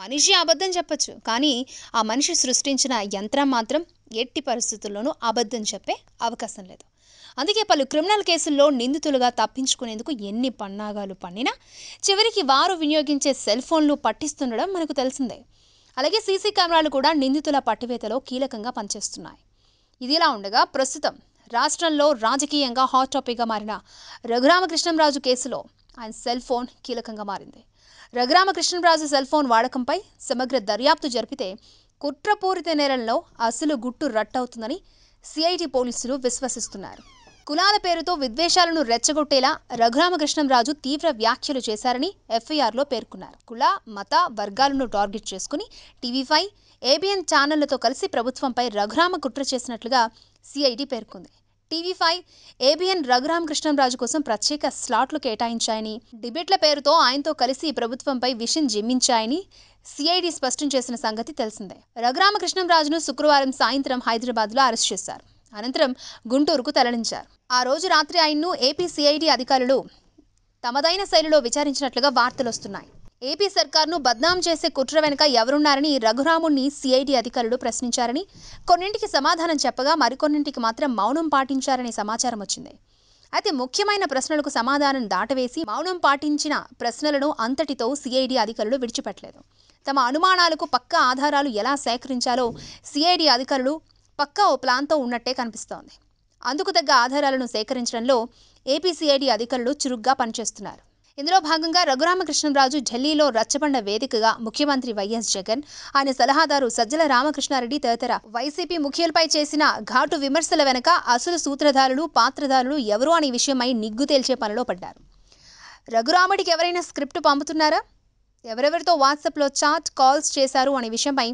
మనిషి అబద్ధం చెప్పచ్చు కానీ ఆ మనిషి సృష్టించిన యంత్రం మాత్రం ఎట్టి పరిస్థితుల్లోనూ అబద్ధం చెప్పే అవకాశం లేదు అందుకే పలు క్రిమినల్ కేసుల్లో నిందితులుగా తప్పించుకునేందుకు ఎన్ని పన్నాగాలు పన్నినా చివరికి వారు వినియోగించే సెల్ ఫోన్లు పట్టిస్తుండడం మనకు తెలిసిందే అలాగే సీసీ కెమెరాలు కూడా నిందితుల పట్టివేతలో కీలకంగా పనిచేస్తున్నాయి ఇదిలా ఉండగా ప్రస్తుతం రాష్ట్రంలో రాజకీయంగా హాట్ టాపిక్గా మారిన రఘురామకృష్ణంరాజు కేసులో ఆయన సెల్ ఫోన్ కీలకంగా మారింది రఘురామకృష్ణరాజు సెల్ ఫోన్ వాడకంపై సమగ్ర దర్యాప్తు జరిపితే కుట్రపూరిత నేరంలో అసలు గుట్టు రట్టవుతుందని సిఐటి పోలీసులు విశ్వసిస్తున్నారు కులాల పేరుతో విద్వేషాలను రెచ్చగొట్టేలా రఘురామకృష్ణంరాజు తీవ్ర వ్యాఖ్యలు చేశారని ఎఫ్ఐఆర్లో పేర్కొన్నారు కుల మత వర్గాలను టార్గెట్ చేసుకుని టీవీ ఫైవ్ ఏబిఎన్ ఛానళ్లతో కలిసి ప్రభుత్వంపై రఘురామ కుట్ర చేసినట్లుగా సిఐటి పేర్కొంది TV five ABN Raghurama Krishnamraju కోసం ప్రత్యేక స్లాట్లు కేటాయించాయని డిబేట్ల పేరుతో ఆయనతో కలిసి ప్రభుత్వంపై విషయం జిమ్మించాయని సిఐడి స్పష్టం చేసిన సంగతి తెలిసిందే రఘురామకృష్ణంరాజును శుక్రవారం సాయంత్రం హైదరాబాద్లో అరెస్ట్ చేశారు అనంతరం గుంటూరుకు తరలించారు ఆ రోజు రాత్రి ఆయన్ను ఏపీ సిఐడి అధికారులు తమదైన శైలిలో విచారించినట్లుగా వార్తలు వస్తున్నాయి ఏపీ సర్కార్ను బద్నాం చేసే కుట్ర వెనుక ఎవరున్నారని రఘురాముణ్ణి సిఐడి అధికారులు ప్రశ్నించారని కొన్నింటికి సమాధానం చెప్పగా మరికొన్నింటికి మాత్రం మౌనం పాటించారనే సమాచారం వచ్చింది అయితే ముఖ్యమైన ప్రశ్నలకు సమాధానం దాటవేసి మౌనం పాటించిన ప్రశ్నలను అంతటితో సిఐడి అధికారులు విడిచిపెట్టలేదు తమ అనుమానాలకు పక్క ఆధారాలు ఎలా సేకరించాలో సిఐడి అధికారులు పక్కా ఓ ప్లాన్తో ఉన్నట్టే కనిపిస్తోంది అందుకు తగ్గ ఆధారాలను సేకరించడంలో సిఐడి అధికారులు చురుగ్గా పనిచేస్తున్నారు ఇందులో భాగంగా రఘురామకృష్ణరాజు ఢిల్లీలో రచ్చబండ వేదికగా ముఖ్యమంత్రి వైఎస్ జగన్ ఆయన సలహాదారు సజ్జల రామకృష్ణారెడ్డి తదితర వైసీపీ ముఖ్యులపై చేసిన ఘాటు విమర్శల వెనక అసలు సూత్రధారులు పాత్రధారులు ఎవరు అనే విషయమై నిగ్గు తేల్చే పనిలో పడ్డారు రఘురాముడికి ఎవరైనా స్క్రిప్ట్ పంపుతున్నారా ఎవరెవరితో వాట్సాప్లో చాట్ కాల్స్ చేశారు అనే విషయమై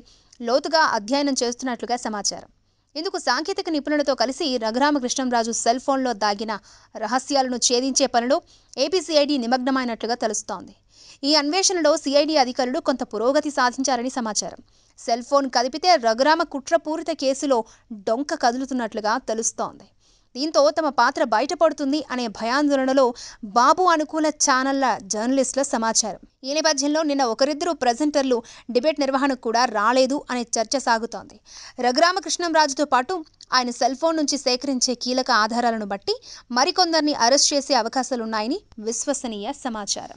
లోతుగా అధ్యయనం చేస్తున్నట్లుగా సమాచారం ఇందుకు సాంకేతిక నిపుణులతో కలిసి రఘురామకృష్ణంరాజు సెల్ ఫోన్లో దాగిన రహస్యాలను ఛేదించే పనిలో ఏపీసీఐడి నిమగ్నమైనట్లుగా తెలుస్తోంది ఈ అన్వేషణలో సిఐడి అధికారులు కొంత పురోగతి సాధించారని సమాచారం సెల్ ఫోన్ కదిపితే రఘురామ కుట్రపూరిత కేసులో డొంక కదులుతున్నట్లుగా తెలుస్తోంది దీంతో తమ పాత్ర బయటపడుతుంది అనే భయాందోళనలో బాబు అనుకూల ఛానళ్ల జర్నలిస్టుల సమాచారం ఈ నేపథ్యంలో నిన్న ఒకరిద్దరు ప్రజెంటర్లు డిబేట్ నిర్వహణకు కూడా రాలేదు అనే చర్చ సాగుతోంది రఘురామకృష్ణంరాజుతో పాటు ఆయన సెల్ ఫోన్ నుంచి సేకరించే కీలక ఆధారాలను బట్టి మరికొందరిని అరెస్ట్ చేసే అవకాశాలున్నాయని విశ్వసనీయ సమాచారం